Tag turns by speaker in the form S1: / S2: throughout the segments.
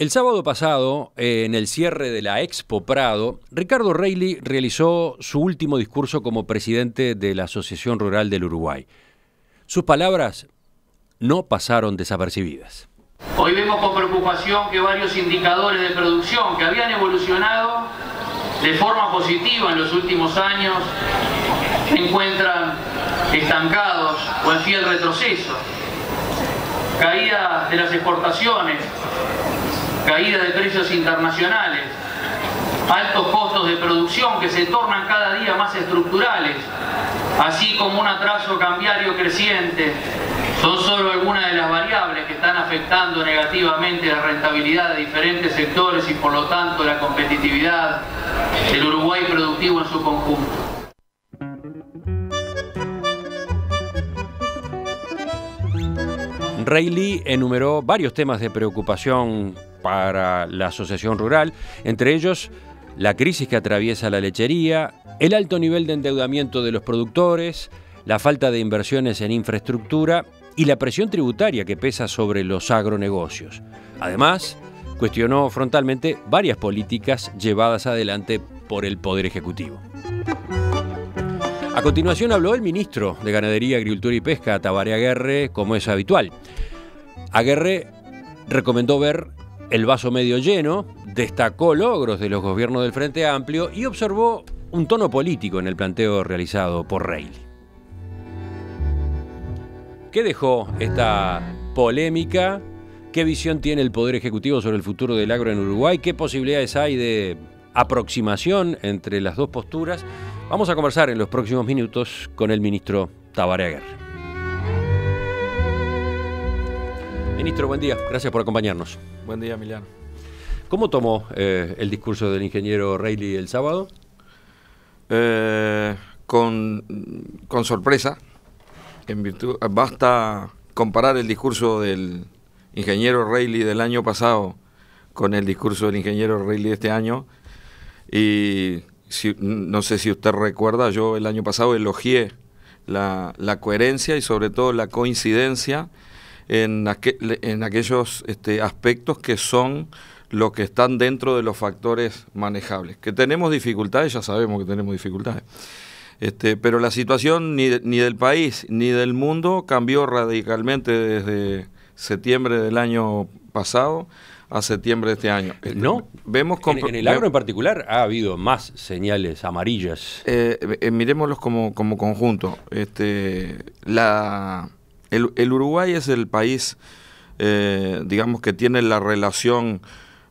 S1: El sábado pasado, en el cierre de la Expo Prado, Ricardo Reilly realizó su último discurso como presidente de la Asociación Rural del Uruguay. Sus palabras no pasaron desapercibidas.
S2: Hoy vemos con preocupación que varios indicadores de producción que habían evolucionado de forma positiva en los últimos años se encuentran estancados o en fiel retroceso. Caída de las exportaciones, caída de precios internacionales, altos costos de producción que se tornan cada día más estructurales, así como un atraso cambiario creciente, son solo algunas de las variables que están afectando negativamente la rentabilidad de diferentes sectores y por lo tanto la competitividad del Uruguay productivo en su conjunto.
S1: Reilly enumeró varios temas de preocupación para la Asociación Rural, entre ellos la crisis que atraviesa la lechería, el alto nivel de endeudamiento de los productores, la falta de inversiones en infraestructura y la presión tributaria que pesa sobre los agronegocios. Además, cuestionó frontalmente varias políticas llevadas adelante por el Poder Ejecutivo. A continuación habló el ministro de Ganadería, Agricultura y Pesca, Tabaré Aguerre, como es habitual. Aguerre recomendó ver el vaso medio lleno, destacó logros de los gobiernos del Frente Amplio y observó un tono político en el planteo realizado por Reilly. ¿Qué dejó esta polémica? ¿Qué visión tiene el Poder Ejecutivo sobre el futuro del agro en Uruguay? ¿Qué posibilidades hay de aproximación entre las dos posturas? Vamos a conversar en los próximos minutos con el ministro Tabaré Ministro, buen día. Gracias por acompañarnos.
S3: Buen día, Emiliano.
S1: ¿Cómo tomó eh, el discurso del ingeniero Reilly el sábado?
S3: Eh, con, sorpresa. En virtud, basta comparar el discurso del ingeniero Reilly del año pasado con el discurso del ingeniero Reilly de este año. Y no sé si usted recuerda, yo el año pasado elogié la, la coherencia y sobre todo la coincidencia en, aquellos este, aspectos que son lo que están dentro de los factores manejables. Que tenemos dificultades, ya sabemos que tenemos dificultades. Este, pero la situación ni, del país ni del mundo cambió radicalmente desde septiembre del año pasado a septiembre de este año. Este, no, vemos en, el agro en particular ha habido más señales amarillas. Eh, eh, miremoslos como, como conjunto. la el, Uruguay es el país, eh, digamos, que tiene la relación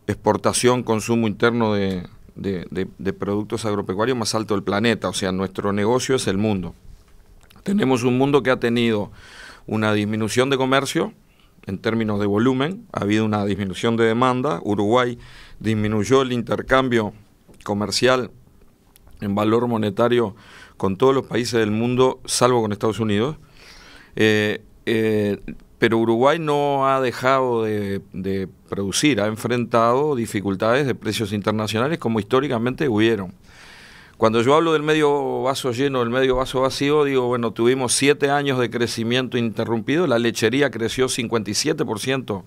S3: exportación-consumo interno de, productos agropecuarios más alto del planeta. O sea, nuestro negocio es el mundo. Tenemos un mundo que ha tenido una disminución de comercio en términos de volumen, ha habido una disminución de demanda. Uruguay disminuyó el intercambio comercial en valor monetario con todos los países del mundo, salvo con Estados Unidos. Eh, eh, pero Uruguay no ha dejado de, de, producir, ha enfrentado dificultades de precios internacionales como históricamente hubieron. Cuando yo hablo del medio vaso lleno, del medio vaso vacío, digo, bueno, tuvimos siete años de crecimiento interrumpido, la lechería creció 57%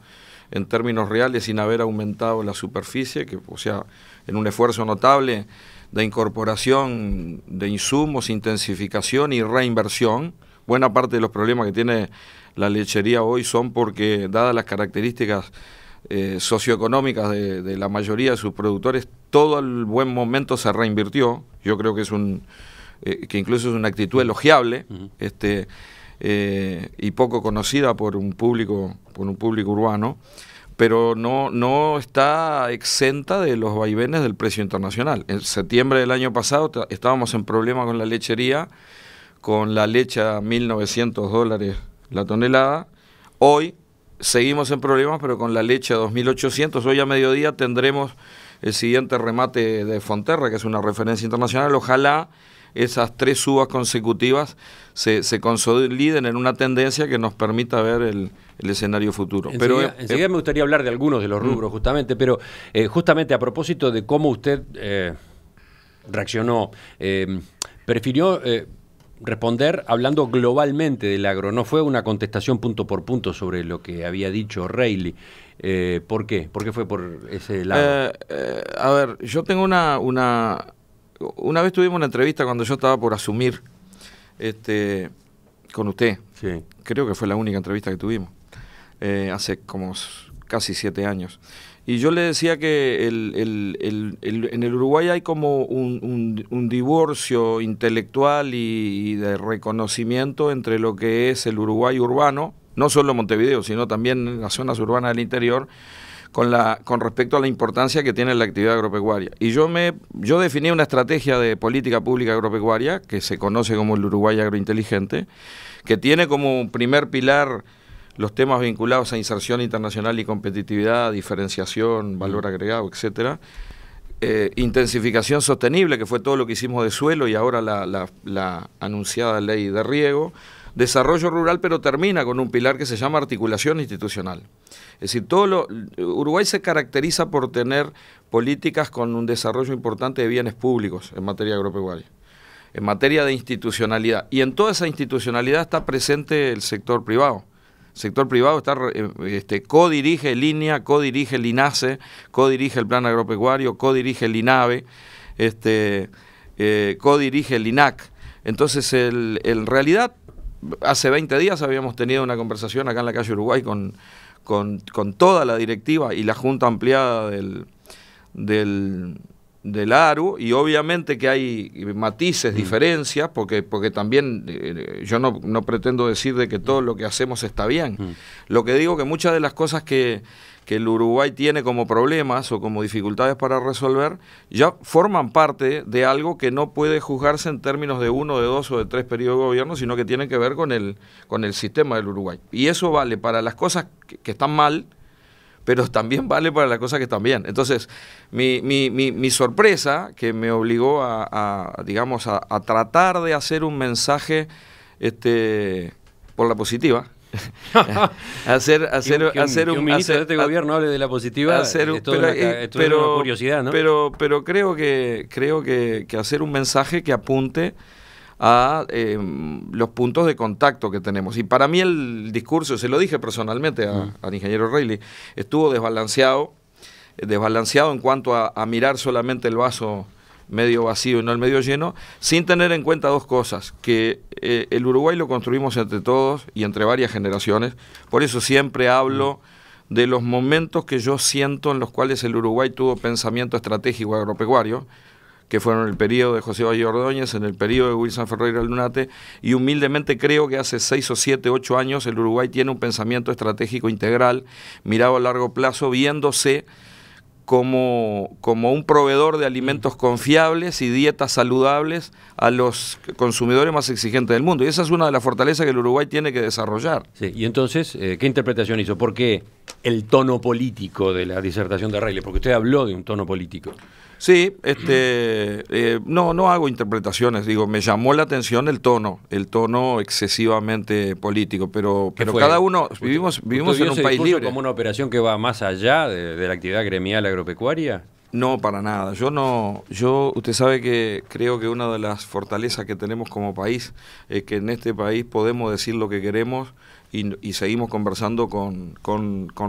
S3: en términos reales sin haber aumentado la superficie, que o sea, en un esfuerzo notable de incorporación de insumos, intensificación y reinversión buena parte de los problemas que tiene la lechería hoy son porque, dadas las características eh, socioeconómicas de, la mayoría de sus productores, todo el buen momento se reinvirtió. Yo creo que es un eh, que incluso es una actitud elogiable, este eh, y poco conocida por un público por un público urbano, pero no no está exenta de los vaivenes del precio internacional. En septiembre del año pasado estábamos en problemas con la lechería con la leche a 1.900 dólares la tonelada. Hoy seguimos en problemas, pero con la leche a 2.800. Hoy a mediodía tendremos el siguiente remate de Fonterra, que es una referencia internacional. Ojalá esas tres subas consecutivas se, consoliden en una tendencia que nos permita ver el, escenario futuro. pero, eh, me
S1: gustaría hablar de algunos de los mm. rubros, justamente, pero eh, justamente a propósito de cómo usted eh, reaccionó, prefirió responder hablando globalmente del agro. No fue una contestación punto por punto sobre lo que había dicho Reilly. Eh, ¿Por qué? ¿Por qué fue por ese lado?
S3: Eh, eh, a ver, yo tengo una, una... Una vez tuvimos una entrevista cuando yo estaba por asumir este, con usted. Creo que fue la única entrevista que tuvimos. hace como casi siete años. Y yo le decía que en el Uruguay hay como un, divorcio intelectual y, de reconocimiento entre lo que es el Uruguay urbano, no solo Montevideo, sino también las zonas urbanas del interior, con, la, con respecto a la importancia que tiene la actividad agropecuaria. Y yo, me, yo definí una estrategia de política pública agropecuaria, que se conoce como el Uruguay agrointeligente, que tiene como primer pilar los temas vinculados a inserción internacional y competitividad, diferenciación, valor mm. agregado, etcétera. Eh, intensificación sostenible, que fue todo lo que hicimos de suelo y ahora la, anunciada ley de riego. Desarrollo rural, pero termina con un pilar que se llama articulación institucional. Es decir, todo lo, Uruguay se caracteriza por tener políticas con un desarrollo importante de bienes públicos en materia agropecuaria, en materia de institucionalidad. Y en toda esa institucionalidad está presente el sector privado sector privado está eh, este, codirige línea, codirige Linace, codirige el plan agropecuario, codirige el INAVE, este, eh, codirige el INAC. Entonces, en realidad, hace 20 días habíamos tenido una conversación acá en la calle Uruguay con, con toda la directiva y la junta ampliada del, del, del ARU y obviamente que hay matices, mm. diferencias, porque, porque también eh, yo no, pretendo decir de que todo mm. lo que hacemos está bien. Mm. Lo que digo que muchas de las cosas que, el Uruguay tiene como problemas o como dificultades para resolver ya forman parte de algo que no puede juzgarse en términos de uno, de dos o de tres periodos de gobierno, sino que tienen que ver con el, con el sistema del Uruguay. Y eso vale para las cosas que están mal, pero también vale para las cosas que están bien. Entonces, mi, sorpresa que me obligó a, digamos, a, tratar de hacer un mensaje este, por la positiva. hacer hacer un, ministro de este gobierno hable de la positiva hacer, eh, pero, curiosidad ¿no? pero pero creo que creo que hacer un mensaje que apunte a em, los puntos de contacto que tenemos. Y para mí el discurso, se lo dije personalmente al ingeniero Reilly, estuvo desbalanceado, eh, desbalanceado en cuanto a, mirar solamente el vaso medio vacío y no el medio lleno, sin tener en cuenta dos cosas, que eh, el Uruguay lo construimos entre todos y entre varias generaciones, por eso siempre hablo de los momentos que yo siento en los cuales el Uruguay tuvo pensamiento estratégico agropecuario, que fueron el periodo de José Valle Ordóñez, en el periodo de Wilson Ferreira Lunate, y humildemente creo que hace seis o siete, ocho años el Uruguay tiene un pensamiento estratégico integral, mirado a largo plazo, viéndose como, como un proveedor de alimentos confiables y dietas saludables a los consumidores más exigentes del mundo. Y esa es una de las fortalezas que el Uruguay tiene que desarrollar. Sí, y entonces, eh, ¿qué interpretación hizo? ¿Por qué el tono político de la disertación de Reyes, Porque usted habló de un tono político. Sí, este, eh, no, no hago interpretaciones, digo, me llamó la atención el tono, el tono excesivamente político, pero, pero cada uno, vivimos, vivimos en un país libre. como
S1: una operación que va más allá de, la actividad
S3: gremial agropecuaria? No, para nada. Yo no, yo, usted sabe que creo que una de las fortalezas que tenemos como país es que en este país podemos decir lo que queremos y, seguimos conversando con,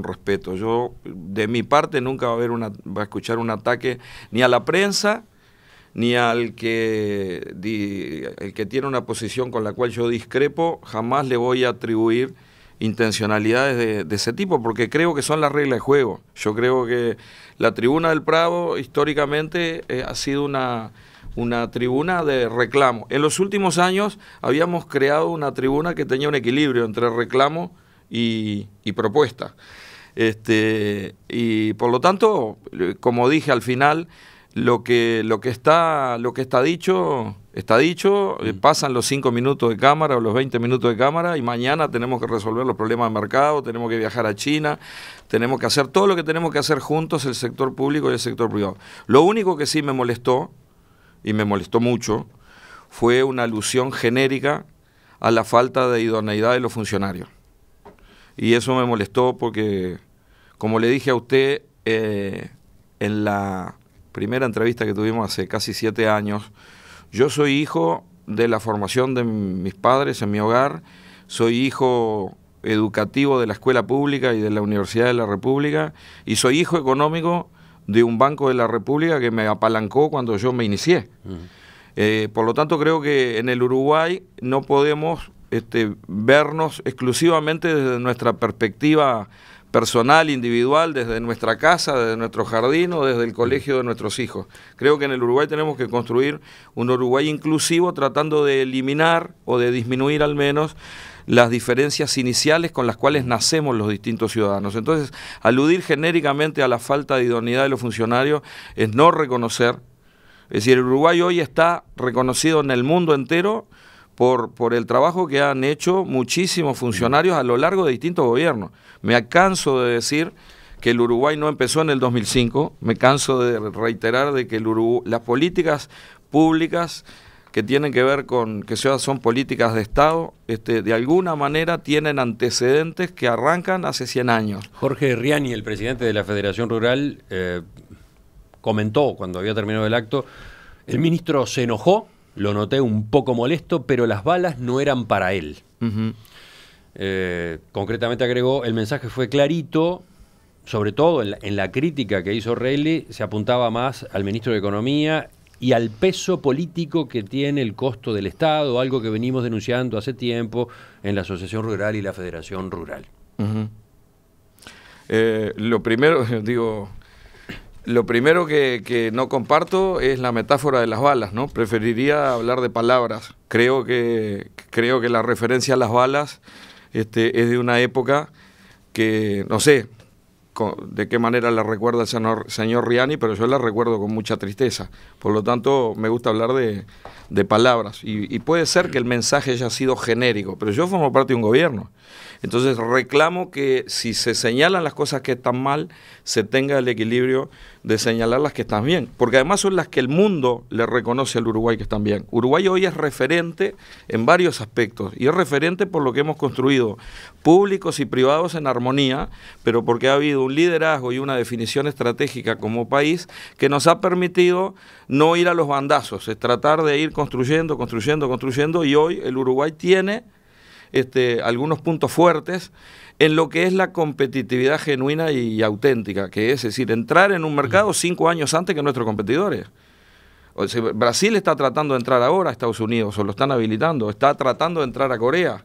S3: respeto. Yo, de mi parte, nunca va a, haber una, va a escuchar un ataque ni a la prensa, ni al que, el que tiene una posición con la cual yo discrepo, jamás le voy a atribuir intencionalidades de, ese tipo, porque creo que son las reglas de juego. Yo creo que la tribuna del Prado históricamente eh, ha sido una una tribuna de reclamo. En los últimos años habíamos creado una tribuna que tenía un equilibrio entre reclamo y, propuesta. Este, y por lo tanto, como dije al final, lo que, lo que, está, lo que está dicho, está dicho, eh, mm. pasan los 5 minutos de cámara o los 20 minutos de cámara y mañana tenemos que resolver los problemas de mercado, tenemos que viajar a China, tenemos que hacer todo lo que tenemos que hacer juntos el sector público y el sector privado. Lo único que sí me molestó y me molestó mucho, fue una alusión genérica a la falta de idoneidad de los funcionarios. Y eso me molestó porque, como le dije a usted eh, en la primera entrevista que tuvimos hace casi siete años, yo soy hijo de la formación de mis padres en mi hogar, soy hijo educativo de la escuela pública y de la Universidad de la República y soy hijo económico de un banco de la República que me apalancó cuando yo me inicié. Eh, por lo tanto, creo que en el Uruguay no podemos este, vernos exclusivamente desde nuestra perspectiva personal, individual, desde nuestra casa, desde nuestro jardín o desde el colegio de nuestros hijos. Creo que en el Uruguay tenemos que construir un Uruguay inclusivo tratando de eliminar o de disminuir al menos las diferencias iniciales con las cuales nacemos los distintos ciudadanos. Entonces, aludir genéricamente a la falta de idoneidad de los funcionarios es no reconocer, es decir, el Uruguay hoy está reconocido en el mundo entero por, por, el trabajo que han hecho muchísimos funcionarios a lo largo de distintos gobiernos. Me canso de decir que el Uruguay no empezó en el 2005, me canso de reiterar de que las políticas públicas que tienen que ver con, que son políticas de Estado, este, de alguna manera tienen antecedentes que arrancan hace 100 años. Jorge Riani, el presidente de la Federación Rural,
S1: eh, comentó cuando había terminado el acto, el ministro se enojó, lo noté un poco molesto, pero las balas no eran para él. Eh, concretamente agregó, el mensaje fue clarito, sobre todo en la, en la, crítica que hizo Reilly, se apuntaba más al ministro de Economía y al peso político que tiene el costo del Estado, algo que venimos denunciando hace tiempo en la Asociación Rural y la
S3: Federación Rural. Eh, lo primero, digo, lo primero que, no comparto es la metáfora de las balas, ¿no? Preferiría hablar de palabras. Creo que, creo que la referencia a las balas este, es de una época que, no sé, de qué manera la recuerda el señor, señor, Riani, pero yo la recuerdo con mucha tristeza. Por lo tanto, me gusta hablar de, palabras. Y, y, puede ser que el mensaje haya sido genérico, pero yo formo parte de un gobierno. Entonces reclamo que si se señalan las cosas que están mal, se tenga el equilibrio de señalar las que están bien, porque además son las que el mundo le reconoce al Uruguay que están bien. Uruguay hoy es referente en varios aspectos y es referente por lo que hemos construido, públicos y privados en armonía, pero porque ha habido un liderazgo y una definición estratégica como país que nos ha permitido no ir a los bandazos, es tratar de ir construyendo, construyendo, construyendo y hoy el Uruguay tiene este, algunos puntos fuertes en lo que es la competitividad genuina y auténtica, que es, decir, entrar en un mercado mm. cinco años antes que nuestros competidores. Brasil está tratando de entrar ahora a Estados Unidos, o lo están habilitando, está tratando de entrar a Corea.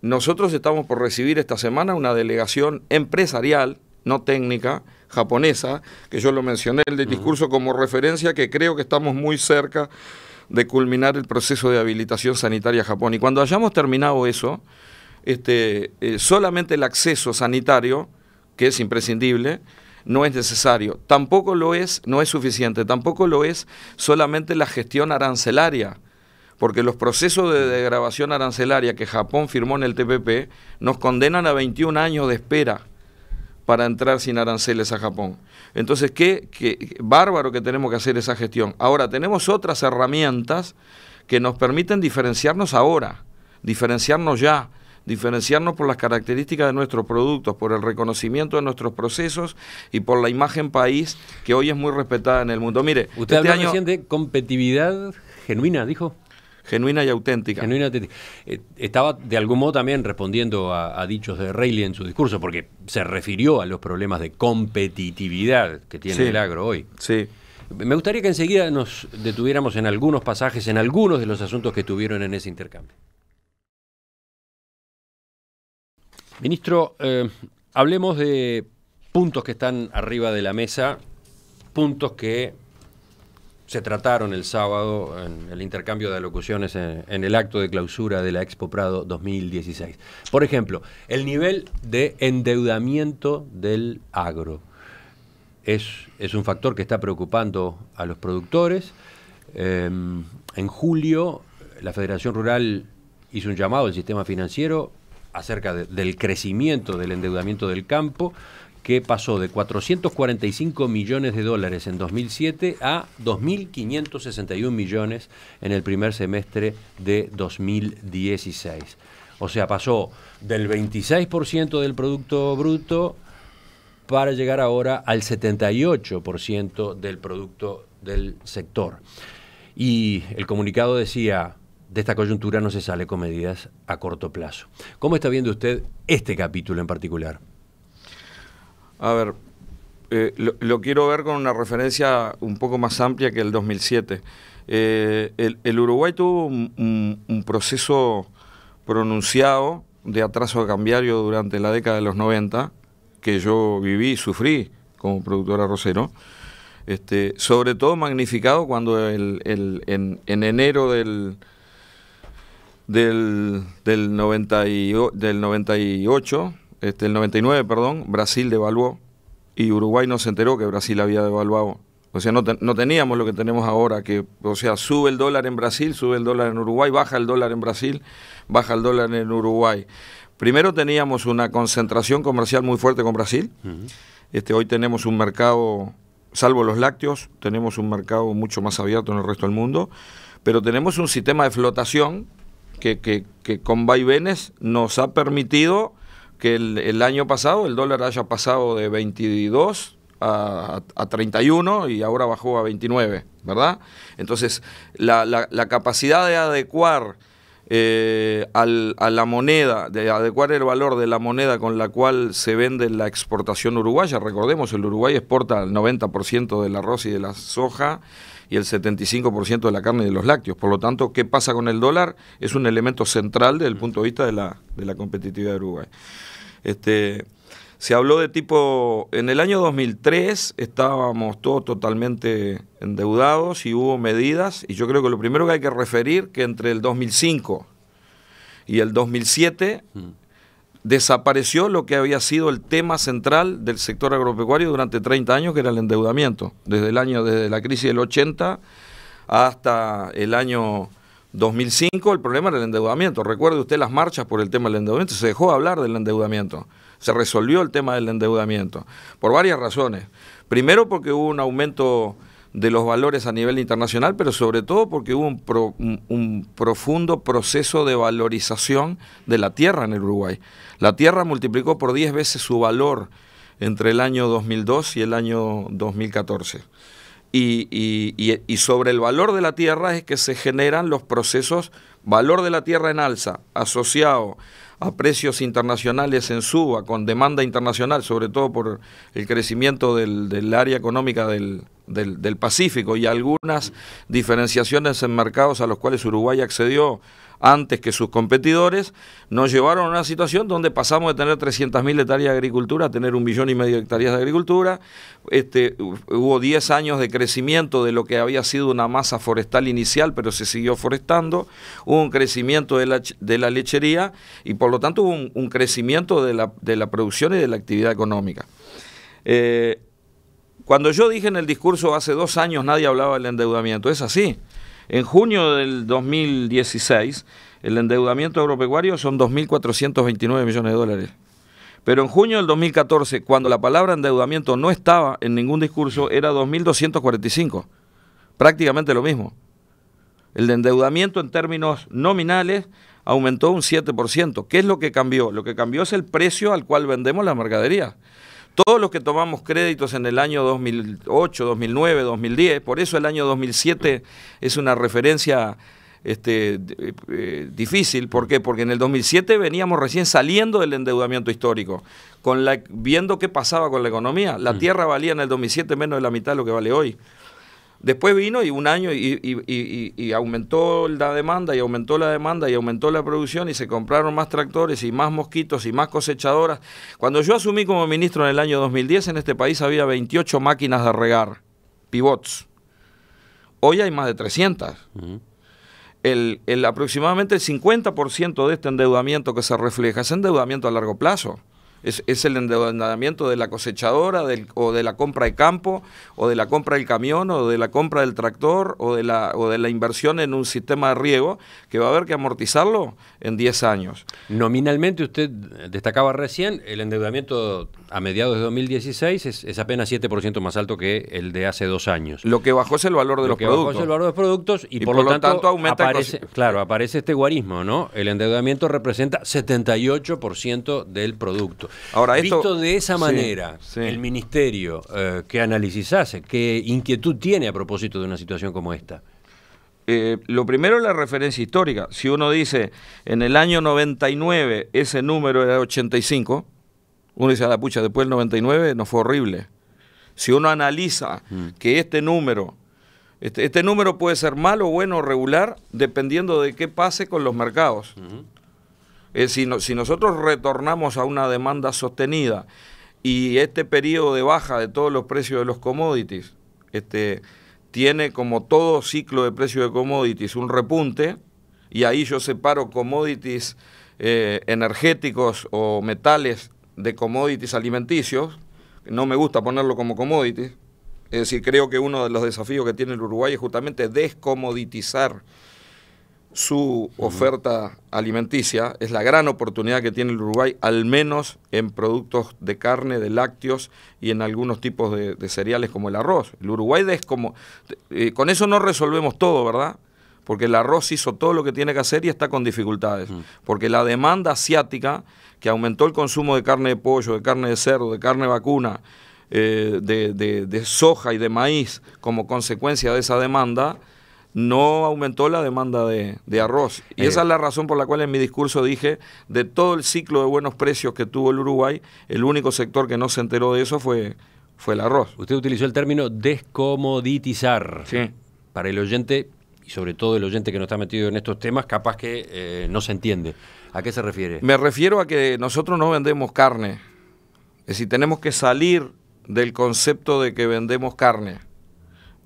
S3: Nosotros estamos por recibir esta semana una delegación empresarial, no técnica, japonesa, que yo lo mencioné en el mm. discurso como referencia, que creo que estamos muy cerca de culminar el proceso de habilitación sanitaria Japón. Y cuando hayamos terminado eso, este, eh, solamente el acceso sanitario, que es imprescindible, no es necesario. Tampoco lo es, no es suficiente, tampoco lo es solamente la gestión arancelaria, porque los procesos de degradación arancelaria que Japón firmó en el TPP nos condenan a 21 años de espera para entrar sin aranceles a Japón. Entonces, qué bárbaro que tenemos que hacer esa gestión. Ahora, tenemos otras herramientas que nos permiten diferenciarnos ahora, diferenciarnos ya diferenciarnos por las características de nuestros productos, por el reconocimiento de nuestros procesos y por la imagen país que hoy es muy respetada en el mundo. Mire, usted este año... de competitividad genuina,
S1: dijo genuina y auténtica. Genuina auténtica. Eh, estaba de algún modo también respondiendo a, dichos de Rayleigh en su discurso, porque se refirió a los problemas de competitividad que tiene el agro hoy. Sí. Me gustaría que enseguida nos detuviéramos en algunos pasajes, en algunos de los asuntos que tuvieron en ese intercambio. Ministro, eh, hablemos de puntos que están arriba de la mesa, puntos que se trataron el sábado en el intercambio de alocuciones en, el acto de clausura de la Expo Prado 2016. Por ejemplo, el nivel de endeudamiento del agro. Es, un factor que está preocupando a los productores. Em, en julio, la Federación Rural hizo un llamado al sistema financiero acerca del crecimiento del endeudamiento del campo, que pasó de 445 millones de dólares en 2007 a 2.561 millones en el primer semestre de 2016. O sea, pasó del 26% del Producto Bruto para llegar ahora al 78% del Producto del sector. Y el comunicado decía, de esta coyuntura no se sale con medidas a corto plazo. ¿Cómo está viendo usted este capítulo en particular?
S3: A ver, eh, lo, quiero ver con una referencia un poco más amplia que el 2007. Eh, el, Uruguay tuvo un, proceso pronunciado de atraso cambiario durante la década de los 90, que yo viví y sufrí como productora arrocero, este, sobre todo magnificado cuando en enero del del, del, 90 del 98, este, el 99, perdón, Brasil devaluó y Uruguay no se enteró que Brasil había devaluado. O sea, no, no, teníamos lo que tenemos ahora, que, o sea, sube el dólar en Brasil, sube el dólar en Uruguay, baja el dólar en Brasil, baja el dólar en Uruguay. Primero teníamos una concentración comercial muy fuerte con Brasil. este, hoy tenemos un mercado, salvo los lácteos, tenemos un mercado mucho más abierto en el resto del mundo, pero tenemos un sistema de flotación que, con vaivenes nos ha permitido que el, año pasado el dólar haya pasado de 22 a, 31 y ahora bajó a 29, ¿verdad? Entonces, la, capacidad de adecuar eh, a la moneda, de adecuar el valor de la moneda con la cual se vende la exportación uruguaya, recordemos, el Uruguay exporta el 90% del arroz y de la soja y el 75% de la carne y de los lácteos. Por lo tanto, ¿qué pasa con el dólar? Es un elemento central desde el punto de vista de la, de la competitividad de Uruguay. Este, se habló de tipo, en el año 2003 estábamos todos totalmente endeudados y hubo medidas, y yo creo que lo primero que hay que referir que entre el 2005 y el 2007 desapareció lo que había sido el tema central del sector agropecuario durante 30 años, que era el endeudamiento, desde el año desde la crisis del 80 hasta el año 2005, el problema era el endeudamiento. Recuerde usted las marchas por el tema del endeudamiento, se dejó hablar del endeudamiento, se resolvió el tema del endeudamiento por varias razones. Primero porque hubo un aumento de los valores a nivel internacional, pero sobre todo porque hubo un, profundo proceso de valorización de la tierra en el Uruguay. La tierra multiplicó por 10 veces su valor entre el año 2002 y el año 2014. y sobre el valor de la tierra es que se generan los procesos valor de la tierra en alza, asociado a precios internacionales en suba, con demanda internacional, sobre todo por el crecimiento del, del área económica del, del, del Pacífico y algunas diferenciaciones en mercados a los cuales Uruguay accedió antes que sus competidores, nos llevaron a una situación donde pasamos de tener 300.000 hectáreas de agricultura a tener un millón y medio de hectáreas de agricultura. Este, hubo 10 años de crecimiento de lo que había sido una masa forestal inicial, pero se siguió forestando. Hubo un crecimiento de la, lechería y por lo tanto hubo un, crecimiento de la, producción y de la actividad económica. Eh, cuando yo dije en el discurso hace dos años nadie hablaba del endeudamiento, es así. En junio del 2016, el endeudamiento agropecuario son 2.429 millones de dólares. Pero en junio del 2014, cuando la palabra endeudamiento no estaba en ningún discurso, era 2.245. Prácticamente lo mismo. El endeudamiento en términos nominales aumentó un 7%. ¿Qué es lo que cambió? Lo que cambió es el precio al cual vendemos las mercaderías. Todos los que tomamos créditos en el año 2008, 2009, 2010, por eso el año 2007 es una referencia este, eh, difícil. ¿Por qué? Porque en el 2007 veníamos recién saliendo del endeudamiento histórico, con la, viendo qué pasaba con la economía. La mm. tierra valía en el 2007 menos de la mitad de lo que vale hoy. Después vino y un año y, aumentó la demanda y aumentó la demanda y aumentó la producción y se compraron más tractores y más mosquitos y más cosechadoras. Cuando yo asumí como ministro en el año 2010 en este país había 28 máquinas de regar, pivots. Hoy hay más de 300. el, aproximadamente el 50% de este endeudamiento que se refleja es endeudamiento a largo plazo. Es, el endeudamiento de la cosechadora o de la compra de campo o de la compra del camión o de la compra del tractor o de, la, o de la inversión en un sistema de riego que va a haber que amortizarlo en 10 años. Nominalmente usted destacaba
S1: recién el endeudamiento a mediados de 2016 es, apenas 7% más alto que el de hace dos años. Lo que bajó es el valor de lo los que productos. Bajó es el valor de los productos y, por, lo, tanto, aumenta aparece, claro, aparece este guarismo, ¿no? El endeudamiento representa 78% del producto. Ahora, esto... de esa manera, el Ministerio, eh, ¿qué análisis
S3: hace? ¿Qué inquietud tiene a propósito de una situación como esta? Eh, lo primero es la referencia histórica. Si uno dice, en el año 99 ese número era 85, uno dice, a ah, la pucha, después del 99 no fue horrible. Si uno analiza mm. que este número, este, este, número puede ser malo, bueno o regular, dependiendo de qué pase con los mercados. Eh, si, nosotros retornamos a una demanda sostenida y este periodo de baja de todos los precios de los commodities, este, tiene como todo ciclo de precios de commodities un repunte, y ahí yo separo commodities eh, energéticos o metales de commodities alimenticios, no me gusta ponerlo como commodities, es decir, creo que uno de los desafíos que tiene el Uruguay es justamente descomoditizar su oferta alimenticia, es la gran oportunidad que tiene el Uruguay, al menos en productos de carne, de lácteos y en algunos tipos de, cereales como el arroz. El Uruguay es como... Eh, con eso no resolvemos todo, ¿verdad? Porque el arroz hizo todo lo que tiene que hacer y está con dificultades. Porque la demanda asiática, que aumentó el consumo de carne de pollo, de carne de cerdo, de carne vacuna, eh, de, de soja y de maíz como consecuencia de esa demanda, no aumentó la demanda de, arroz. Y esa es la razón por la cual en mi discurso dije, de todo el ciclo de buenos precios que tuvo el Uruguay, el único sector que no se enteró de eso fue, fue el arroz. Usted utilizó el
S1: término descomoditizar. Sí. Para el oyente, y sobre todo el oyente que no está
S3: metido en estos temas, capaz que eh, no se entiende. ¿A qué se refiere? Me refiero a que nosotros no vendemos carne. Es decir, tenemos que salir del concepto de que vendemos carne.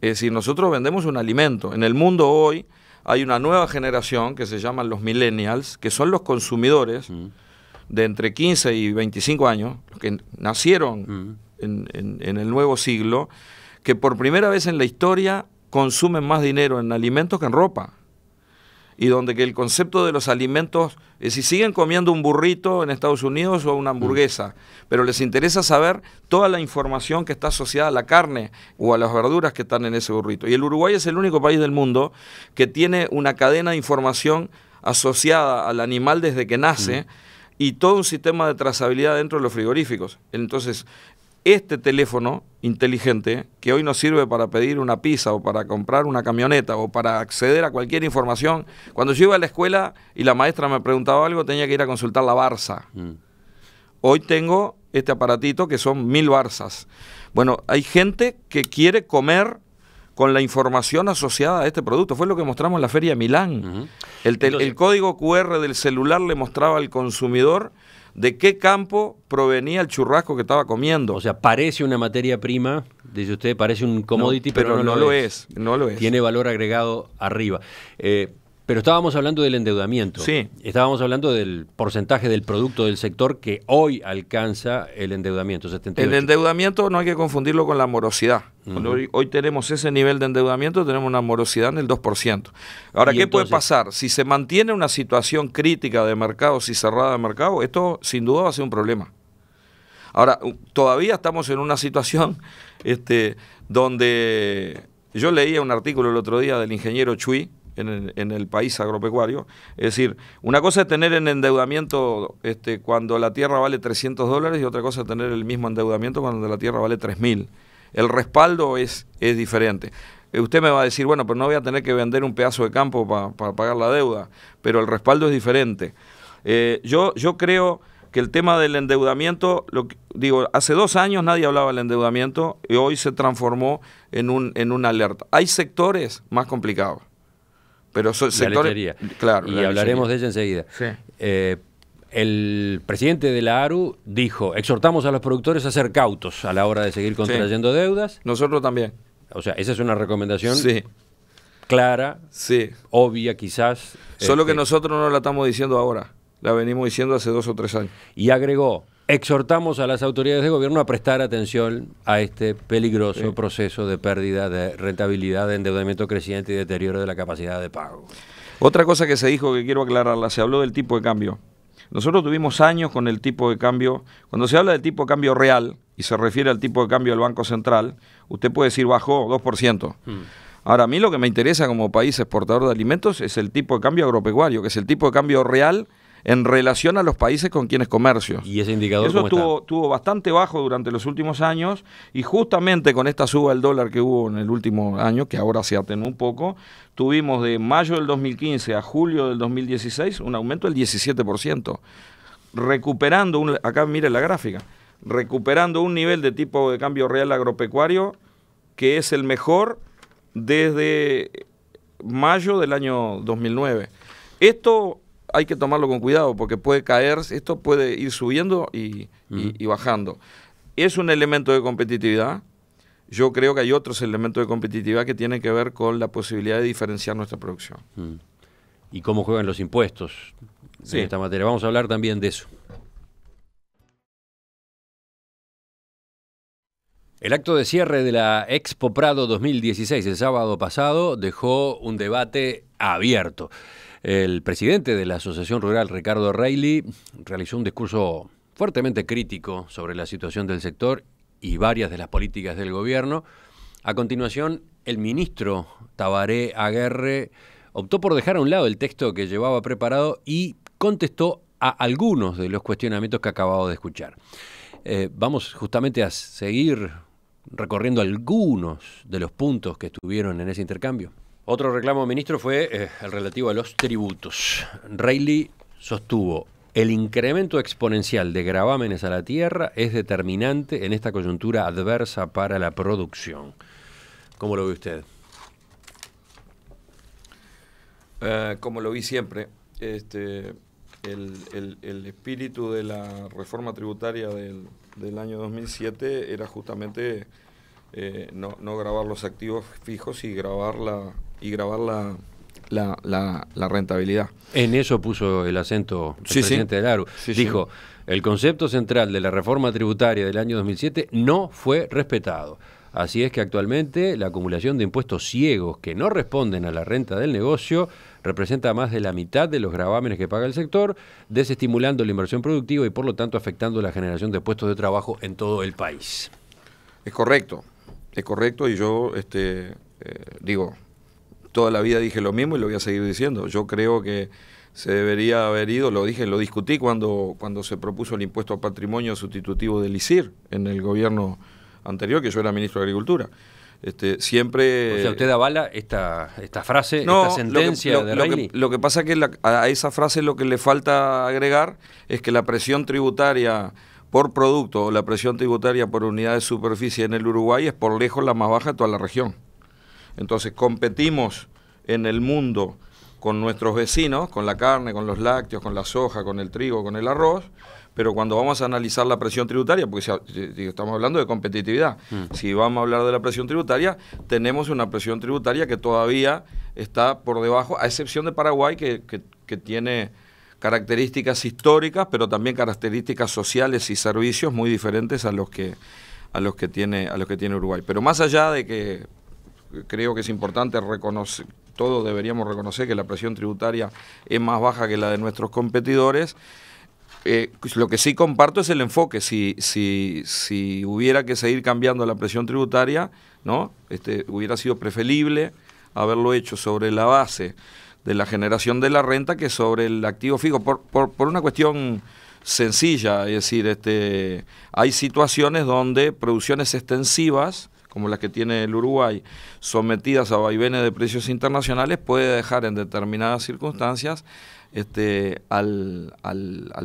S3: Es decir, nosotros vendemos un alimento. En el mundo hoy hay una nueva generación que se llaman los millennials, que son los consumidores mm. de entre 15 y 25 años, que nacieron mm. en el nuevo siglo, que por primera vez en la historia consumen más dinero en alimentos que en ropa y donde que el concepto de los alimentos, eh, si siguen comiendo un burrito en Estados Unidos o una mm. hamburguesa, pero les interesa saber toda la información que está asociada a la carne o a las verduras que están en ese burrito. Y el Uruguay es el único país del mundo que tiene una cadena de información asociada al animal desde que nace. Mm. y todo un sistema de trazabilidad dentro de los frigoríficos. Entonces, este teléfono inteligente, que hoy nos sirve para pedir una pizza o para comprar una camioneta o para acceder a cualquier información, cuando yo iba a la escuela y la maestra me preguntaba algo, tenía que ir a consultar la Barça. Mm. Hoy tengo este aparatito que son mil Barzas. Bueno, hay gente que quiere comer con la información asociada a este producto. Fue lo que mostramos en la Feria de Milán. el, código QR del celular le mostraba al consumidor de qué campo provenía el churrasco que estaba comiendo. O sea, parece una materia prima, dice usted,
S1: parece un commodity, pero, no, lo, es. No lo es. Tiene valor agregado arriba. Eh, pero estábamos hablando del endeudamiento. Sí. Estábamos hablando del porcentaje del producto del sector que hoy alcanza el endeudamiento. El
S3: endeudamiento no hay que confundirlo con la morosidad. hoy, tenemos ese nivel de endeudamiento, tenemos una morosidad en el 2%. Ahora, ¿qué puede pasar? Si se mantiene una situación crítica de mercado, si cerrada de mercado, esto sin duda va a ser un problema. Ahora, todavía estamos en una situación este, donde yo leía un artículo el otro día del ingeniero Chui, en el, país agropecuario. Es decir, una cosa es tener en endeudamiento este, cuando la tierra vale 300 dólares y otra cosa es tener el mismo endeudamiento cuando la tierra vale 3.000. El respaldo es, es diferente. Eh, usted me va a decir, bueno, pero no voy a tener que vender un pedazo de campo para pagar la deuda, pero el respaldo es diferente. Eh, yo, yo creo que el tema del endeudamiento, digo, hace dos años nadie hablaba del endeudamiento y hoy se transformó en, un, en una alerta. Hay sectores más complicados. Pero claro, y hablaremos de ella
S1: enseguida. Eh, el presidente de la ARU dijo: exhortamos a los productores a ser cautos a la hora de seguir contrayendo deudas. Nosotros también. O sea, esa es una recomendación sí. clara, sí. obvia
S3: quizás. Solo que este nosotros no la estamos diciendo ahora,
S1: la venimos diciendo hace dos o tres años. Y agregó, Exhortamos a las autoridades de gobierno a prestar atención a este peligroso proceso de pérdida de rentabilidad, de endeudamiento creciente y deterioro de la capacidad de pago.
S3: Otra cosa que se dijo que quiero aclararla, se habló del tipo de cambio. Nosotros tuvimos años con el tipo de cambio. Cuando se habla del tipo de cambio real y se refiere al tipo de cambio del Banco Central, usted puede decir bajó 2%. Mm. Ahora, a mí lo que me interesa como país exportador de alimentos es el tipo de cambio agropecuario, que es el tipo de cambio real en relación a los países con quienes comercio. ¿Y ese indicador Eso estuvo, tuvo bastante bajo durante los últimos años y justamente con esta suba del dólar que hubo en el último año, que ahora se atenó un poco, tuvimos de mayo del 2015 a julio del 2016 un aumento del 17%, recuperando, un, acá mire la gráfica, recuperando un nivel de tipo de cambio real agropecuario que es el mejor desde mayo del año 2009. Esto hay que tomarlo con cuidado porque puede caer, esto puede ir subiendo y, bajando. Es un elemento de competitividad, yo creo que hay otros elementos de competitividad que tienen que ver con la posibilidad de diferenciar nuestra producción. Y cómo juegan los impuestos en esta materia. Vamos a hablar también de eso.
S1: El acto de cierre de la Expo Prado 2016 el sábado pasado dejó un debate abierto. El presidente de la Asociación Rural, Ricardo Reilly, realizó un discurso fuertemente crítico sobre la situación del sector y varias de las políticas del gobierno. A continuación, el ministro Tabaré Aguerre optó por dejar a un lado el texto que llevaba preparado y contestó a algunos de los cuestionamientos que acababa de escuchar. Eh, vamos justamente a seguir recorriendo algunos de los puntos que estuvieron en ese intercambio. Otro reclamo, ministro, fue eh, el relativo a los tributos. Reilly sostuvo, el incremento exponencial de gravámenes a la tierra es determinante en esta coyuntura adversa para la producción.
S3: ¿Cómo lo ve usted? Eh, como lo vi siempre, este, el, espíritu de la reforma tributaria del, del año 2007 era justamente eh, no, no grabar los activos fijos y grabar la, y grabar la,
S1: rentabilidad. En eso puso el acento el presidente de del ARU. Dijo, el concepto central de la reforma tributaria del año 2007 no fue respetado. Así es que actualmente la acumulación de impuestos ciegos que no responden a la renta del negocio representa más de la mitad de los gravámenes que paga el sector, desestimulando la inversión productiva y por lo tanto
S3: afectando la generación de puestos de trabajo en todo el país. Es correcto, es correcto y yo este, eh, digo, toda la vida dije lo mismo y lo voy a seguir diciendo. Yo creo que se debería haber ido, lo dije, lo discutí cuando, cuando se propuso el impuesto a patrimonio sustitutivo del ICIR en el gobierno anterior, que yo era ministro de Agricultura. Este, siempre... O sea, usted avala esta, esta frase, esta sentencia lo que, de Lo que, lo que pasa es que a esa frase lo que le falta agregar es que la presión tributaria por producto o la presión tributaria por unidad de superficie en el Uruguay es por lejos la más baja de toda la región. Entonces competimos en el mundo con nuestros vecinos, con la carne, con los lácteos, con la soja, con el trigo, con el arroz, pero cuando vamos a analizar la presión tributaria, porque estamos hablando de competitividad, mm. si vamos a hablar de la presión tributaria, tenemos una presión tributaria que todavía está por debajo, a excepción de Paraguay, que, tiene características históricas, pero también características sociales y servicios muy diferentes a los que a los que tiene a los que tiene Uruguay. Pero más allá de que creo que es importante reconocer, todos deberíamos reconocer que la presión tributaria es más baja que la de nuestros competidores. Eh, pues lo que sí comparto es el enfoque. Si, hubiera que seguir cambiando la presión tributaria, ¿no? Este, hubiera sido preferible haberlo hecho sobre la base de la generación de la renta que sobre el activo fijo, por, por una cuestión sencilla, es decir, este, hay situaciones donde producciones extensivas como las que tiene el Uruguay, sometidas a vaivenes de precios internacionales, puede dejar en determinadas circunstancias este, al,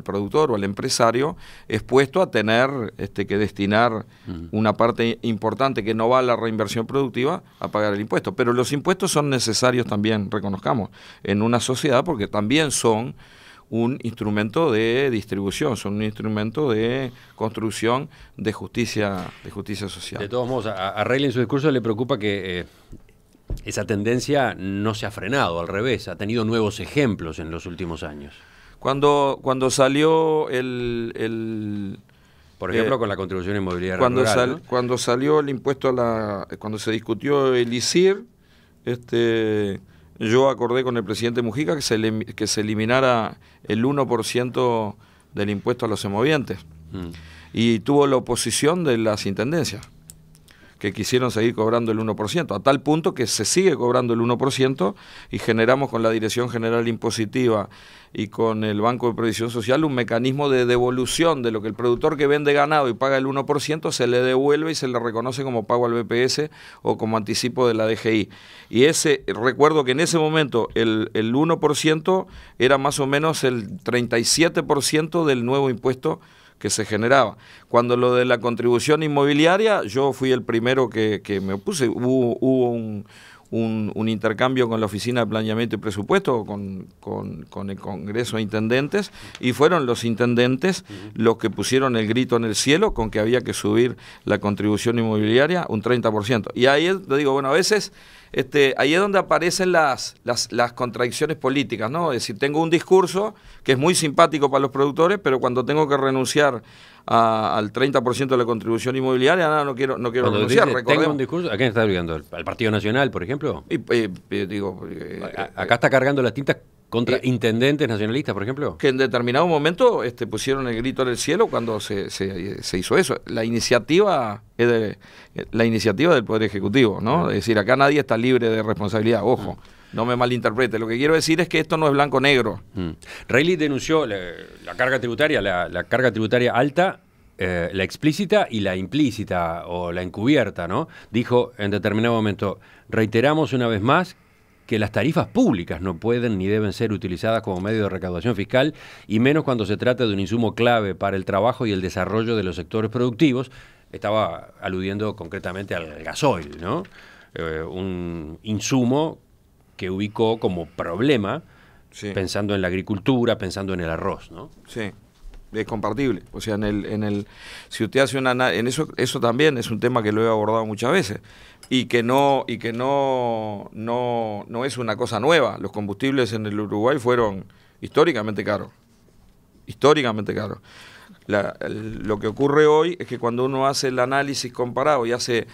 S3: productor o al empresario expuesto a tener este, que destinar una parte importante que no va a la reinversión productiva a pagar el impuesto. Pero los impuestos son necesarios también, reconozcamos, en una sociedad porque también son un instrumento de distribución, son un instrumento de construcción de justicia, de justicia social. De todos modos, a, a en su discurso
S1: le preocupa que eh, esa tendencia no se ha frenado, al revés, ha tenido nuevos ejemplos en los últimos años.
S3: Cuando, cuando salió el, el por ejemplo, eh, con la contribución inmobiliaria cuando Cuando salió el impuesto a la... Cuando se discutió el ISIR, este, yo acordé con el presidente Mujica que se, que se eliminara el 1% del impuesto a los semovientes. Mm. Y tuvo la oposición de las intendencias que quisieron seguir cobrando el 1%, a tal punto que se sigue cobrando el 1% y generamos con la Dirección General Impositiva y con el Banco de Previsión Social un mecanismo de devolución de lo que el productor que vende ganado y paga el 1% se le devuelve y se le reconoce como pago al BPS o como anticipo de la DGI. Y ese, recuerdo que en ese momento el, el 1% era más o menos el 37% del nuevo impuesto que se generaba. Cuando lo de la contribución inmobiliaria, yo fui el primero que, me opuse. hubo un, un, intercambio con la Oficina de Planeamiento y Presupuesto, con, con, el Congreso de Intendentes, y fueron los intendentes los que pusieron el grito en el cielo con que había que subir la contribución inmobiliaria un 30%. Y ahí lo digo, bueno, a veces este, ahí es donde aparecen las, las, las contradicciones políticas, ¿no? Es decir, tengo un discurso que es muy simpático para los productores, pero cuando tengo que renunciar a, al 30% de la contribución inmobiliaria, nada, no, quiero, no quiero renunciar. un discurso, ¿A
S1: quién está obligando? ¿Al Partido Nacional, por ejemplo? Y, eh, eh, digo, eh, Acá está cargando las tintas
S3: contra intendentes nacionalistas, por ejemplo. Que en determinado momento este, pusieron el grito en el cielo cuando se, se, hizo eso. La iniciativa es de, la iniciativa del Poder Ejecutivo, ¿no? Es decir, acá nadie está libre de responsabilidad, ojo. Mm. No me malinterprete. Lo que quiero decir es que esto no es blanco-negro. Mm. Reilly denunció la, carga tributaria, la, carga tributaria
S1: alta eh, la explícita y la implícita o la encubierta, ¿no? Dijo en determinado momento, reiteramos una vez más que las tarifas públicas no pueden ni deben ser utilizadas como medio de recaudación fiscal, y menos cuando se trata de un insumo clave para el trabajo y el desarrollo de los sectores productivos. Estaba aludiendo concretamente al gasoil, ¿no? Eh, un insumo que ubicó como problema,
S3: pensando en la agricultura, pensando en el arroz, ¿no? Sí es compartible. O sea, en el, en el, si usted hace una en eso, eso también es un tema que lo he abordado muchas veces. Y que no, y que no, no, es una cosa nueva. Los combustibles en el Uruguay fueron históricamente caros. Históricamente caros. lo que ocurre hoy es que cuando uno hace el análisis comparado y hace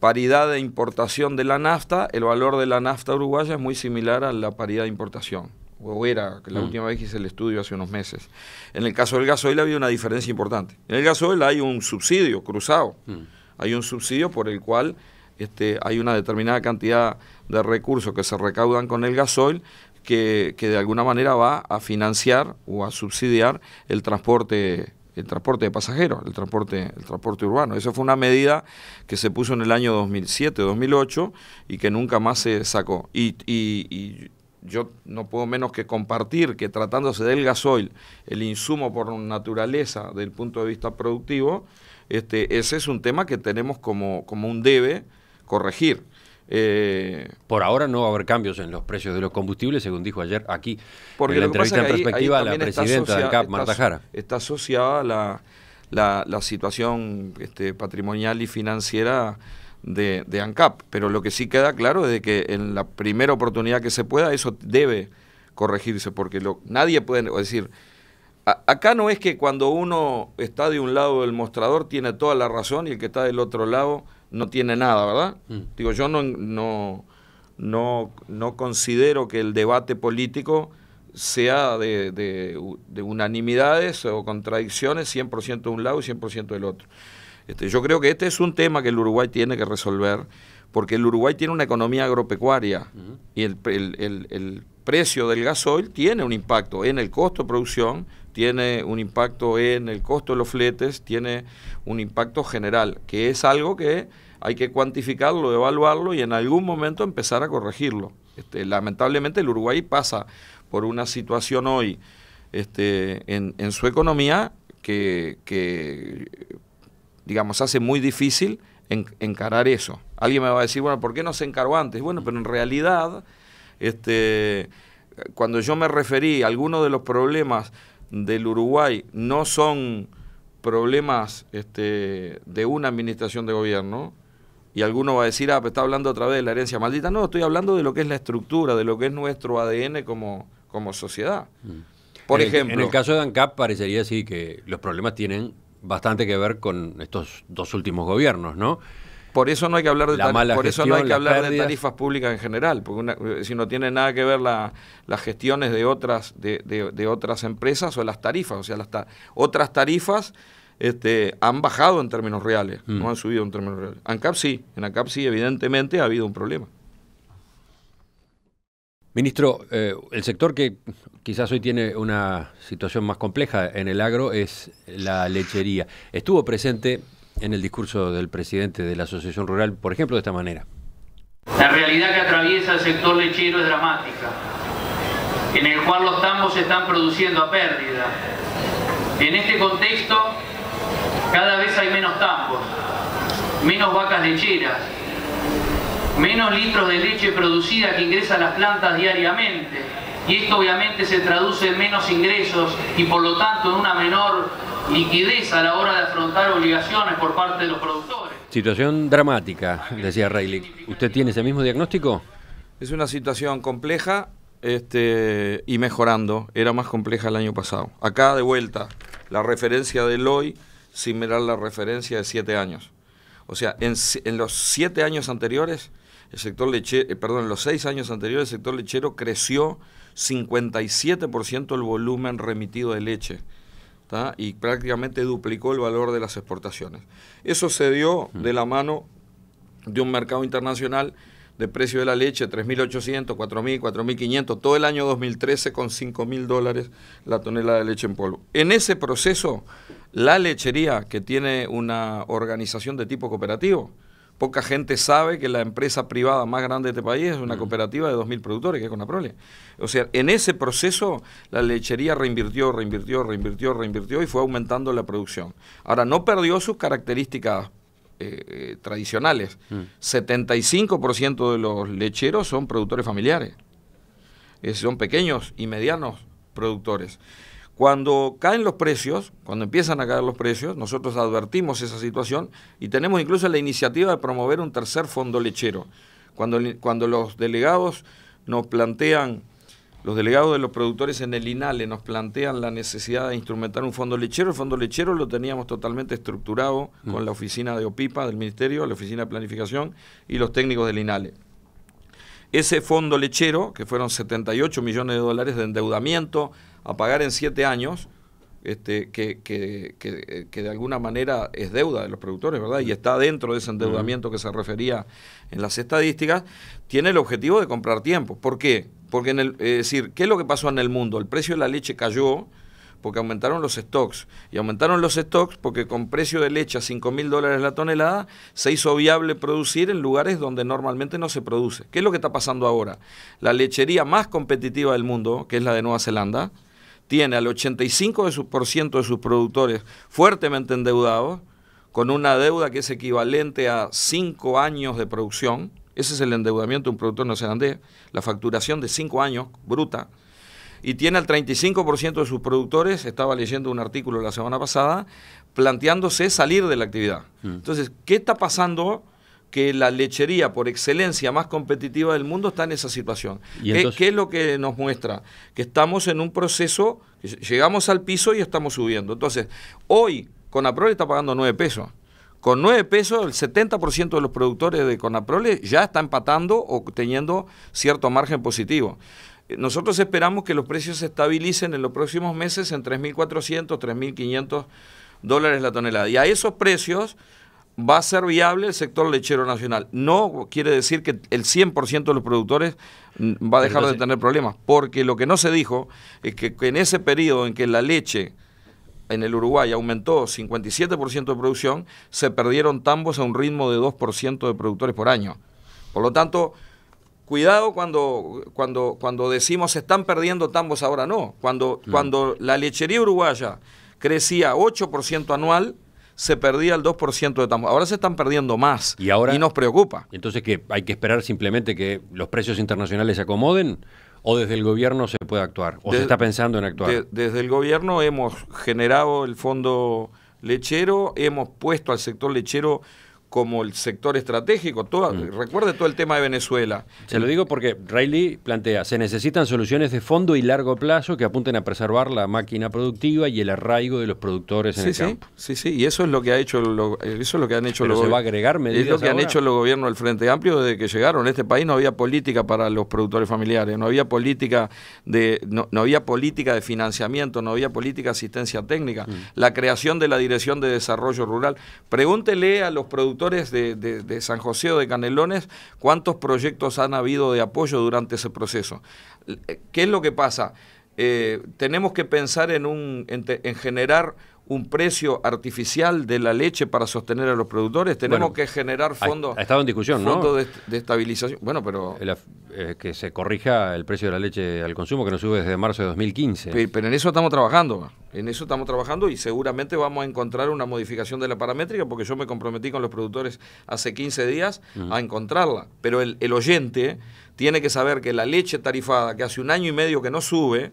S3: paridad de importación de la nafta, el valor de la nafta uruguaya es muy similar a la paridad de importación. O era la mm. última vez que hice el estudio hace unos meses. En el caso del gasoil había una diferencia importante. En el gasoil hay un subsidio cruzado. Mm. Hay un subsidio por el cual este, hay una determinada cantidad de recursos que se recaudan con el gasoil que, que de alguna manera va a financiar o a subsidiar el transporte el transporte de pasajeros, el transporte, el transporte urbano. Esa fue una medida que se puso en el año 2007-2008 y que nunca más se sacó. Y, yo no puedo menos que compartir que tratándose del gasoil, el insumo por naturaleza del punto de vista productivo, este, ese es un tema que tenemos como, como un debe corregir. Eh, por ahora no va a haber cambios en los precios de los combustibles, según dijo ayer aquí
S1: en la entrevista en perspectiva la presidenta de ANCAP, Marta Jara.
S3: Está asociada la, situación este, patrimonial y financiera de, ANCAP, pero lo que sí queda claro es que en la primera oportunidad que se pueda eso debe corregirse, porque nadie puede, decir, acá no es que cuando uno está de un lado del mostrador tiene toda la razón y el que está del otro lado no tiene nada, ¿verdad? Mm. Digo, yo no, no, no, no considero que el debate político sea de, unanimidades o contradicciones 100% de un lado y 100% del otro. Este, yo creo que este es un tema que el Uruguay tiene que resolver, porque el Uruguay tiene una economía agropecuaria y el, el, precio del gasoil tiene un impacto en el costo de producción, tiene un impacto en el costo de los fletes, tiene un impacto general, que es algo que hay que cuantificarlo, evaluarlo y en algún momento empezar a corregirlo. Este, lamentablemente el Uruguay pasa por una situación hoy este, en, su economía que, digamos, hace muy difícil encarar eso. Alguien me va a decir, bueno, ¿por qué no se encaró antes? Bueno, pero en realidad, este, cuando yo me referí a algunos de los problemas del Uruguay no son problemas este, de una administración de gobierno, y alguno va a decir, ah, pero está hablando otra vez de la herencia maldita. No, estoy hablando de lo que es la estructura, de lo que es nuestro ADN como, como sociedad. Mm. Por ejemplo. en el
S1: caso de ANCAP parecería así que los problemas tienen bastante que ver con estos dos últimos gobiernos, ¿no? Por eso no hay que hablar de, eso no que hablar tarifas
S3: públicas en general, porque eh, si no tiene nada que ver las gestiones de otras, de, otras empresas o las tarifas, o sea, otras tarifas este, han bajado en términos reales, mm. no han subido en términos reales. ANCAP sí, en ANCAP sí, evidentemente ha habido un problema. Ministro, eh, el sector
S1: que quizás hoy tiene una situación más compleja en el agro es la lechería. Estuvo presente en el discurso del presidente de la Asociación Rural, por ejemplo, de esta manera.
S2: La realidad que atraviesa el sector lechero es dramática, en el cual los tambos se están produciendo a pérdida. En este contexto, cada vez hay menos tambos, menos vacas lecheras, menos litros de leche producida que ingresa a las plantas diariamente. Y esto obviamente se traduce en menos ingresos y por lo tanto en una menor liquidez a la hora de afrontar obligaciones por parte de los productores.
S1: Situación dramática, decía Reilly.
S3: ¿Usted tiene ese mismo diagnóstico? Es una situación compleja este, y mejorando. Era más compleja el año pasado. Acá de vuelta, la referencia del hoy sin mirar la referencia de siete años. O sea, en, los siete años anteriores, el sector leche, eh, perdón, en los seis años anteriores, el sector lechero creció 57% el volumen remitido de leche y prácticamente duplicó el valor de las exportaciones. Eso se dio de la mano de un mercado internacional de precio de la leche, 3.800, 4.000, 4.500, todo el año 2013 con 5.000 dólares la tonelada de leche en polvo. En ese proceso, la lechería, que tiene una organización de tipo cooperativo, Poca gente sabe que la empresa privada más grande de este país es una cooperativa de 2.000 productores, que es Conaprole. O sea, en ese proceso la lechería reinvirtió, reinvirtió, reinvirtió, reinvirtió y fue aumentando la producción. Ahora, no perdió sus características eh, eh, tradicionales. 75% mm. de los lecheros son productores familiares. son pequeños y medianos productores. Cuando caen los precios, cuando empiezan a caer los precios, nosotros advertimos esa situación y tenemos incluso la iniciativa de promover un tercer fondo lechero. Cuando, cuando los delegados nos plantean, los delegados de los productores en el INALE nos plantean la necesidad de instrumentar un fondo lechero, el fondo lechero lo teníamos totalmente estructurado con mm. la oficina de OPIPA del Ministerio, la oficina de planificación y los técnicos del INALE. Ese fondo lechero, que fueron 78 millones de dólares de endeudamiento a pagar en siete años, este, que, que, que, de alguna manera es deuda de los productores, ¿verdad? Y está dentro de ese endeudamiento que se refería en las estadísticas, tiene el objetivo de comprar tiempo. ¿Por qué? Porque, en el, es decir, ¿qué es lo que pasó en el mundo? El precio de la leche cayó porque aumentaron los stocks. Y aumentaron los stocks porque con precio de leche a 5.000 dólares la tonelada se hizo viable producir en lugares donde normalmente no se produce. ¿Qué es lo que está pasando ahora? La lechería más competitiva del mundo, que es la de Nueva Zelanda, tiene al 85% de sus productores fuertemente endeudados, con una deuda que es equivalente a 5 años de producción. Ese es el endeudamiento de un productor neozelandés, la facturación de 5 años bruta y tiene al 35% de sus productores, estaba leyendo un artículo la semana pasada, planteándose salir de la actividad. Mm. Entonces, ¿qué está pasando? que la lechería por excelencia más competitiva del mundo está en esa situación. ¿Qué, es lo que nos muestra? Que estamos en un proceso, llegamos al piso y estamos subiendo. Entonces, hoy Conaprole está pagando 9 pesos. Con 9 pesos, el 70% de los productores de Conaprole ya está empatando o teniendo cierto margen positivo. Nosotros esperamos que los precios se estabilicen en los próximos meses en 3.400, 3.500 dólares la tonelada. Y a esos precios va a ser viable el sector lechero nacional. No quiere decir que el 100% de los productores va a dejar de tener problemas, porque lo que no se dijo es que en ese periodo en que la leche en el Uruguay aumentó 57% de producción, se perdieron tambos a un ritmo de 2% de productores por año. Por lo tanto, cuidado cuando, cuando, cuando decimos se están perdiendo tambos ahora, no. Cuando, mm. cuando la lechería uruguaya crecía 8% anual, se perdía el 2% de tambos. Ahora se están perdiendo más y, ahora, nos preocupa. Entonces, qué?
S1: ¿Hay que esperar simplemente que los precios internacionales se acomoden? ¿O desde el gobierno se puede actuar?
S3: ¿O se está pensando en actuar? desde el gobierno hemos generado el fondo lechero, hemos puesto al sector lechero como el sector estratégico. Mm. Recuerde todo el tema de Venezuela. Se lo digo porque Riley plantea, se necesitan soluciones de fondo y largo
S1: plazo que apunten a preservar la máquina productiva y el arraigo de los productores en el sí, campo. Sí, sí,
S3: y eso es lo que ha hecho eh, eso es lo que han hecho los se va a agregar Es lo que han hecho los gobiernos del Frente Amplio desde que llegaron. En este país no había política para los productores familiares, no había política de no, había política de financiamiento, no había política de asistencia técnica, mm. la creación de la Dirección de Desarrollo Rural. Pregúntele a los productores de, San José o de Canelones, cuántos proyectos han habido de apoyo durante ese proceso. Eh, ¿Qué es lo que pasa? Eh, tenemos que pensar en, un, en generar un precio artificial de la leche para sostener a los productores. Tenemos que generar fondos. Ha, estado en discusión, de, estabilización. Bueno, pero. Eh, que se
S1: corrija el precio de la leche al consumo que no sube desde marzo
S3: de 2015. Pero, en eso estamos trabajando. En eso estamos trabajando y seguramente vamos a encontrar una modificación de la paramétrica porque yo me comprometí con los productores hace 15 días mm. a encontrarla. Pero el oyente tiene que saber que la leche tarifada, que hace un año y medio que no sube,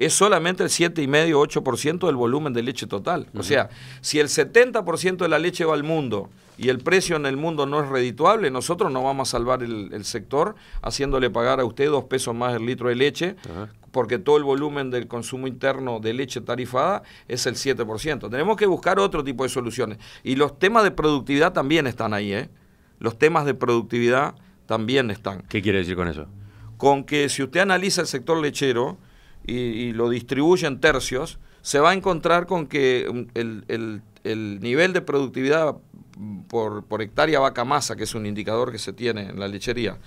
S3: es solamente el 7,5-8% del volumen de leche total. O sea, si el 70% de la leche va al mundo y el precio en el mundo no es redituable, nosotros no vamos a salvar el, sector haciéndole pagar a usted dos pesos más el litro de leche, porque todo el volumen del consumo interno de leche tarifada es el 7%. Tenemos que buscar otro tipo de soluciones. Y los temas de productividad también están ahí, ¿eh? Los temas de productividad también están. ¿Qué quiere decir con eso? Con que si usted analiza el sector lechero, y, lo distribuye en tercios, se va a encontrar con que mm, el, nivel de productividad por, hectárea vaca masa, que es un indicador que se tiene en la lechería,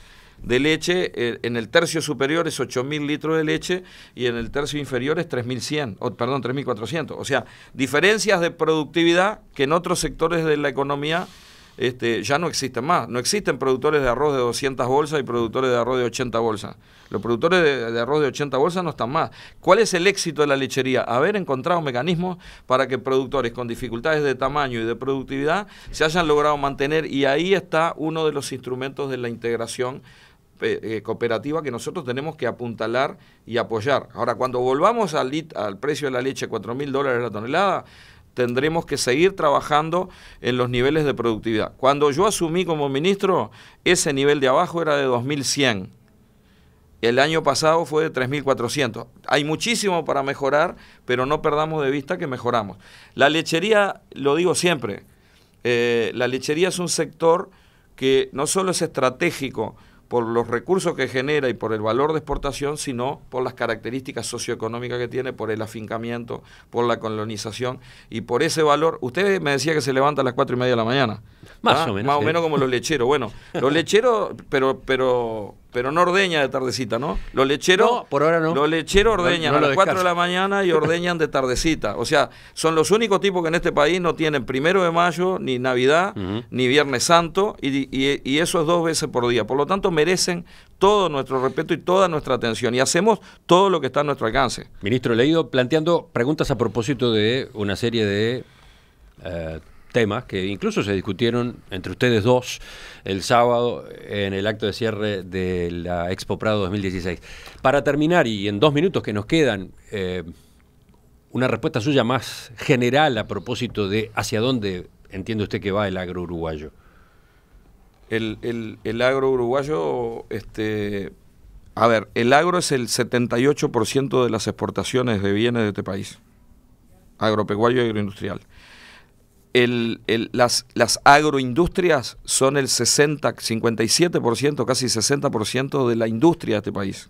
S3: de leche, eh, en el tercio superior es 8.000 litros de leche y en el tercio inferior es 3.100, perdón, 3.400. O sea, diferencias de productividad que en otros sectores de la economía este, ya no existen más. No existen productores de arroz de 200 bolsas y productores de arroz de 80 bolsas. Los productores de, arroz de 80 bolsas no están más. ¿Cuál es el éxito de la lechería? Haber encontrado mecanismos para que productores con dificultades de tamaño y de productividad se hayan logrado mantener y ahí está uno de los instrumentos de la integración eh, cooperativa que nosotros tenemos que apuntalar y apoyar. Ahora, cuando volvamos al, al precio de la leche, 4.000 mil dólares la tonelada, tendremos que seguir trabajando en los niveles de productividad. Cuando yo asumí como ministro, ese nivel de abajo era de 2100. El año pasado fue de 3.400. Hay muchísimo para mejorar, pero no perdamos de vista que mejoramos. La lechería, lo digo siempre, eh, la lechería es un sector que no solo es estratégico, por los recursos que genera y por el valor de exportación, sino por las características socioeconómicas que tiene, por el afincamiento, por la colonización y por ese valor. Usted me decía que se levanta a las cuatro y media de la mañana. Más ¿Ah? o menos. Más o menos como los lecheros. Bueno, los lecheros, pero, pero pero no ordeña de tardecita, ¿no? Los lechero. No, por ahora no. Los lecheros ordeñan a las 4 de la mañana y ordeñan de tardecita. O sea, son los únicos tipos que en este país no tienen primero de mayo, ni Navidad, ni Viernes Santo, y, eso es dos veces por día. Por lo tanto, merecen todo nuestro respeto y toda nuestra atención. Y hacemos todo lo que está a nuestro alcance. Ministro, le he ido planteando preguntas a propósito de una serie de.
S1: Eh, temas que incluso se discutieron entre ustedes dos el sábado en el acto de cierre de la Expo Prado 2016. Para terminar, y en dos minutos que nos quedan, eh, una respuesta suya más general a propósito de
S3: hacia dónde entiende usted que va el agro uruguayo. El, agro uruguayo, este, a ver, el agro es el 78% de las exportaciones de bienes de este país, agropecuario y agroindustrial las, agroindustrias son el 60, 57%, casi 60% de la industria de este país.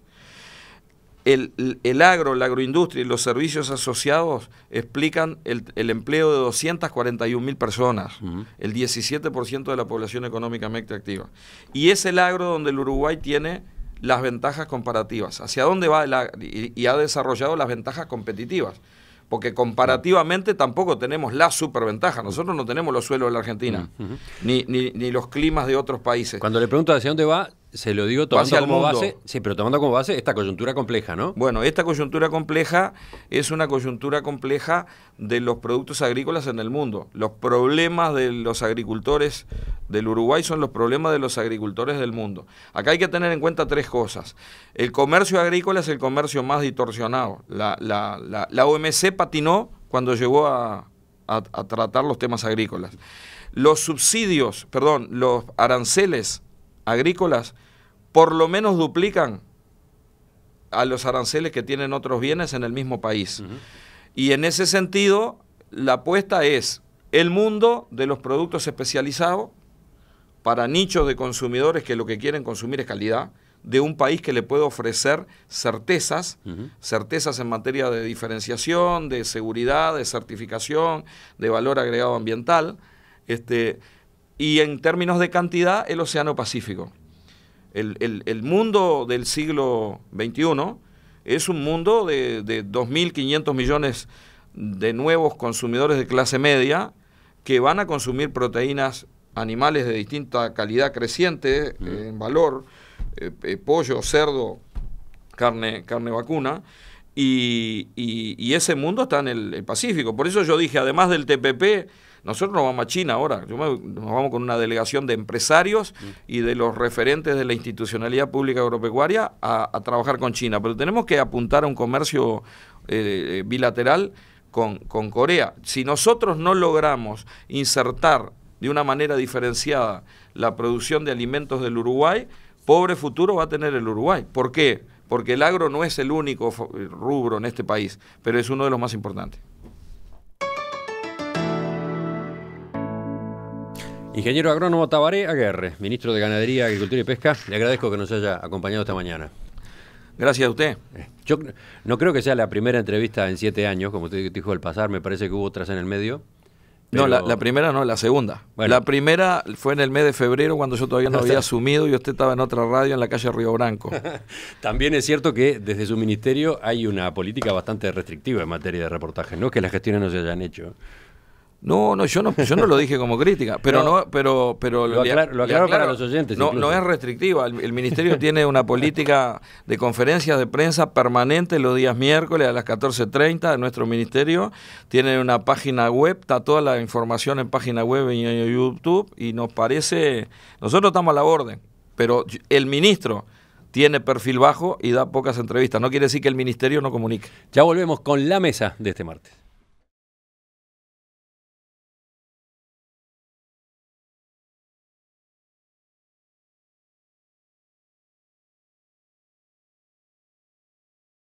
S3: El, agro, la agroindustria y los servicios asociados explican el, empleo de 241 mil personas, el 17% de la población económicamente activa. Y es el agro donde el Uruguay tiene las ventajas comparativas, hacia dónde va y ha desarrollado las ventajas competitivas porque comparativamente tampoco tenemos la superventaja. Nosotros no tenemos los suelos de la Argentina, ni, ni, los climas de otros países. Cuando le pregunto hacia dónde va, se lo digo tomando como base, sí, pero tomando como base esta coyuntura compleja, ¿no? Bueno, esta coyuntura compleja es una coyuntura compleja de los productos agrícolas en el mundo. Los problemas de los agricultores del Uruguay son los problemas de los agricultores del mundo. Acá hay que tener en cuenta tres cosas. El comercio agrícola es el comercio más distorsionado. La, OMC patinó cuando llegó a tratar los temas agrícolas. Los subsidios, perdón, los aranceles agrícolas por lo menos duplican a los aranceles que tienen otros bienes en el mismo país. Y en ese sentido, la apuesta es el mundo de los productos especializados para nichos de consumidores que lo que quieren consumir es calidad, de un país que le puede ofrecer certezas, certezas en materia de diferenciación, de seguridad, de certificación, de valor agregado ambiental. Este, y en términos de cantidad el Océano Pacífico. El, mundo del siglo XXI es un mundo de, 2.500 millones de nuevos consumidores de clase media que van a consumir proteínas animales de distinta calidad creciente eh, mm. en valor, eh, eh, pollo, cerdo, carne, carne vacuna. Y, ese mundo está en el Pacífico. Por eso yo dije, además del TPP, nosotros nos vamos a China ahora, nos vamos con una delegación de empresarios mm. y de los referentes de la institucionalidad pública agropecuaria a, trabajar con China, pero tenemos que apuntar a un comercio eh, eh, bilateral con, con Corea. Si nosotros no logramos insertar de una manera diferenciada la producción de alimentos del Uruguay, pobre futuro va a tener el Uruguay. ¿Por qué? Porque el agro no es el único rubro en este país, pero es uno de los más importantes.
S1: Ingeniero agrónomo Tabaré Aguerre, ministro de Ganadería, Agricultura y Pesca, le agradezco que nos haya acompañado esta mañana. Gracias a usted. Eh, yo no creo que sea la primera entrevista en siete años, como usted dijo al pasar, me parece que hubo otras en el medio. No, la,
S3: primera no, la segunda. La primera fue en el mes de febrero cuando yo todavía no había asumido y usted estaba en otra radio en la calle Río Branco.
S1: También es cierto que desde su ministerio hay una política bastante restrictiva en materia de reportaje, no que las gestiones no se hayan hecho. No, no, yo no, yo no lo dije
S3: como crítica, pero no, pero, pero lo, aclaro, lo para los oyentes. No, es restrictiva. El, ministerio tiene una política de conferencias de prensa permanente los días miércoles a las 14.30 en nuestro ministerio. Tiene una página web, está toda la información en página web y en YouTube. Y nos parece, nosotros estamos a la orden, pero el ministro tiene perfil bajo y da pocas entrevistas. No quiere decir que el ministerio no comunique. Ya volvemos con la mesa de este martes.